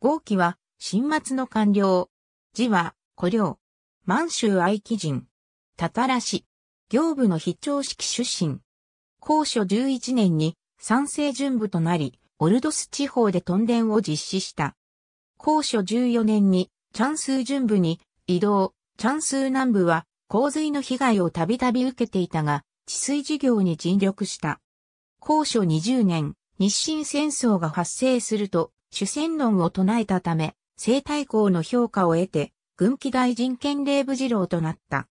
号機は、新末の官僚。字は、古領。満州愛機人。たたらし。行部の非常式出身。高所11年に、賛成準部となり、オルドス地方で屯田を実施した。高所14年に、チャンスー準部に移動、チャンスー南部は洪水の被害をたびたび受けていたが、治水事業に尽力した。高所20年、日清戦争が発生すると、主戦論を唱えたため、西大公の評価を得て、軍記大臣兼礼部次郎となった。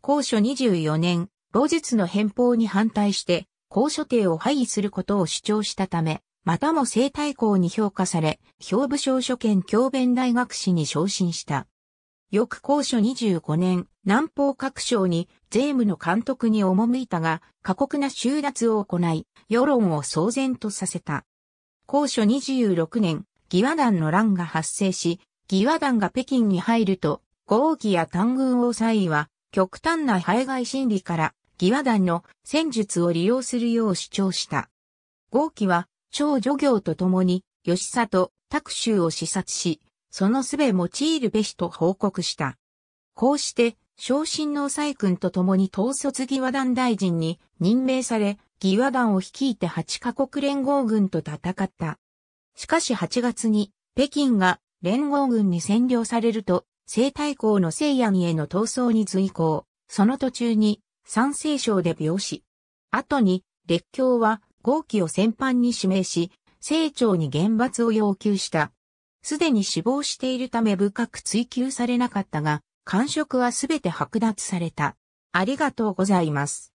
高所24年、老術の変報に反対して、高所帝を廃位することを主張したため、またも西大公に評価され、兵部省書兼教弁大学士に昇進した。翌高所25年、南方各省に税務の監督に赴いたが、過酷な収奪を行い、世論を騒然とさせた。高所26年、義和団の乱が発生し、義和団が北京に入ると、豪義や単軍王差異は、極端な排外心理から、義和団の戦術を利用するよう主張した。豪義は、超助行と共に、吉里、拓州を視察し、そのすべ用いるべしと報告した。こうして、昇進の蔡君と共に統率義和団大臣に任命され、義和団を率いて8カ国連合軍と戦った。しかし8月に北京が連合軍に占領されると、西太后の西安への闘争に随行、その途中に山西省で病死。後に列強は豪機を戦犯に指名し、清朝に厳罰を要求した。すでに死亡しているため深く追求されなかったが、感触はすべて剥奪された。ありがとうございます。